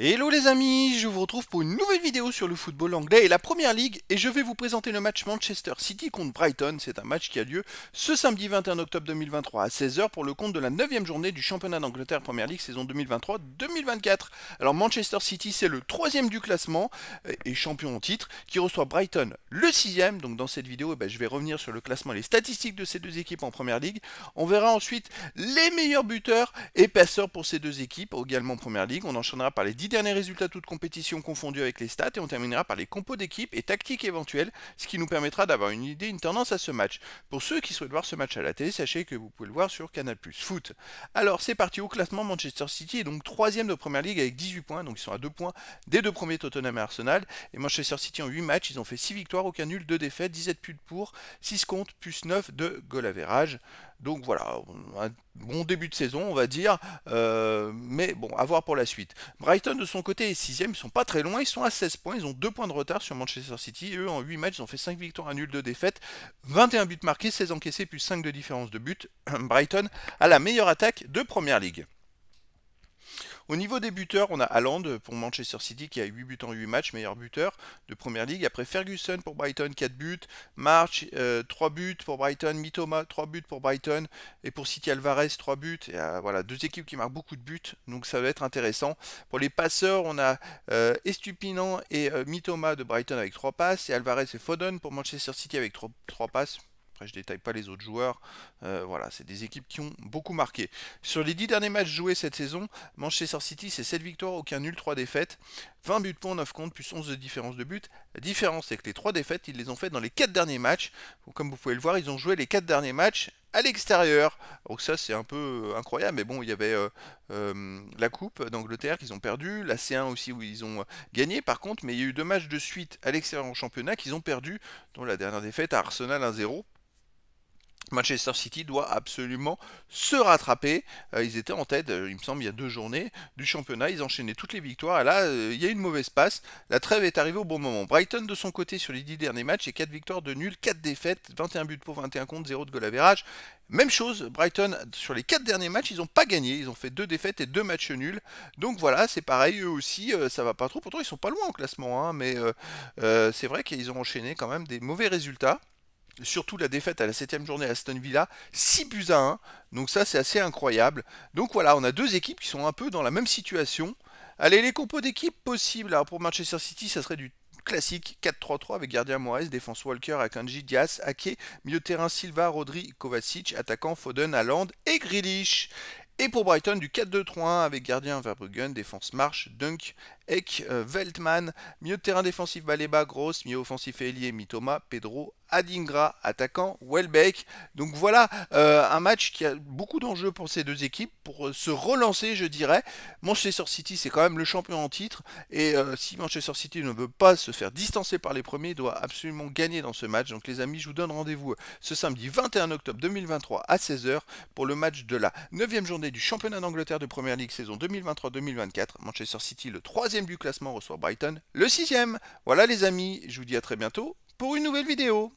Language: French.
Hello les amis, je vous retrouve pour une nouvelle vidéo sur le football anglais et la première ligue et je vais vous présenter le match Manchester City contre Brighton. C'est un match qui a lieu ce samedi 21 octobre 2023 à 16h pour le compte de la 9ème journée du championnat d'Angleterre Première ligue saison 2023-2024. Alors Manchester City c'est le troisième du classement et champion en titre qui reçoit Brighton le sixième. Donc dans cette vidéo eh ben, je vais revenir sur le classement et les statistiques de ces deux équipes en Première ligue. On verra ensuite les meilleurs buteurs et passeurs pour ces deux équipes également en Première ligue. On enchaînera par les 10 Dernier résultat résultats toutes compétitions confondues avec les stats et on terminera par les compos d'équipe et tactiques éventuelles, ce qui nous permettra d'avoir une idée, une tendance à ce match. Pour ceux qui souhaitent voir ce match à la télé, sachez que vous pouvez le voir sur Canal+. Foot. Alors c'est parti au classement, Manchester City est donc troisième de Première ligue avec 18 points, donc ils sont à 2 points des deux premiers Tottenham et Arsenal. Et Manchester City en 8 matchs, ils ont fait 6 victoires, aucun nul, 2 défaites, 17 putes pour, 6 comptes, plus 9 de goal average. Donc voilà, un bon début de saison, on va dire. Euh, mais bon, à voir pour la suite. Brighton, de son côté, est 6 Ils sont pas très loin. Ils sont à 16 points. Ils ont 2 points de retard sur Manchester City. Eux, en 8 matchs, ils ont fait 5 victoires à nul, 2 défaites. 21 buts marqués, 16 encaissés, plus 5 de différence de but. Brighton a la meilleure attaque de Première Ligue. Au niveau des buteurs, on a Haaland pour Manchester City qui a 8 buts en 8 matchs, meilleur buteur de Première Ligue. Après Ferguson pour Brighton, 4 buts. March, 3 euh, buts pour Brighton. Mitoma, 3 buts pour Brighton. Et pour City Alvarez, 3 buts. Euh, voilà, deux équipes qui marquent beaucoup de buts, donc ça va être intéressant. Pour les passeurs, on a euh, Estupinan et Mitoma de Brighton avec 3 passes. Et Alvarez et Foden pour Manchester City avec 3 passes. Après, je détaille pas les autres joueurs. Euh, voilà, c'est des équipes qui ont beaucoup marqué. Sur les 10 derniers matchs joués cette saison, Manchester City, c'est 7 victoires, aucun nul, 3 défaites, 20 buts pour 9 comptes, plus 11 de différence de but. La différence, c'est que les 3 défaites, ils les ont faites dans les 4 derniers matchs. Comme vous pouvez le voir, ils ont joué les 4 derniers matchs à l'extérieur. Donc ça c'est un peu euh, incroyable, mais bon, il y avait euh, la Coupe d'Angleterre qu'ils ont perdu, la C1 aussi où ils ont gagné par contre, mais il y a eu deux matchs de suite à l'extérieur en championnat qu'ils ont perdu, dont la dernière défaite à Arsenal 1-0. Manchester City doit absolument se rattraper. Euh, ils étaient en tête, euh, il me semble, il y a deux journées du championnat. Ils enchaînaient toutes les victoires. Et là, euh, il y a une mauvaise passe. La trêve est arrivée au bon moment. Brighton, de son côté, sur les dix derniers matchs, et quatre victoires de nul, quatre défaites, 21 buts pour 21 contre, 0 de goal à Même chose, Brighton, sur les quatre derniers matchs, ils n'ont pas gagné. Ils ont fait deux défaites et deux matchs nuls. Donc voilà, c'est pareil, eux aussi, ça va pas trop. Pourtant, ils sont pas loin en classement. Hein, mais c'est vrai qu'ils ont enchaîné quand même des mauvais résultats surtout la défaite à la 7 journée à Aston Villa, 6 buts à 1. Donc ça, c'est assez incroyable. Donc voilà, on a deux équipes qui sont un peu dans la même situation. Allez, les compos d'équipes possibles. Alors pour Manchester City, ça serait du classique 4-3-3 avec gardien Moraes, défense Walker, Akanji, Diaz, Ake, milieu terrain Silva, Rodri, Kovacic, attaquant Foden, Haaland et Grealish. Et pour Brighton, du 4-2-3-1 avec gardien Verbruggen, défense March, Dunk, Eck, euh, Veltman, milieu de terrain défensif Baleba, Gross, milieu offensif Elie, Mitoma, Pedro, Adingra attaquant Welbeck. Donc voilà euh, un match qui a beaucoup d'enjeux pour ces deux équipes, pour euh, se relancer je dirais. Manchester City c'est quand même le champion en titre et euh, si Manchester City ne veut pas se faire distancer par les premiers, doit absolument gagner dans ce match. Donc les amis, je vous donne rendez-vous ce samedi 21 octobre 2023 à 16h pour le match de la 9 journée du championnat d'Angleterre de Première Ligue saison 2023-2024. Manchester City le troisième du classement reçoit Brighton le sixième. Voilà les amis, je vous dis à très bientôt pour une nouvelle vidéo.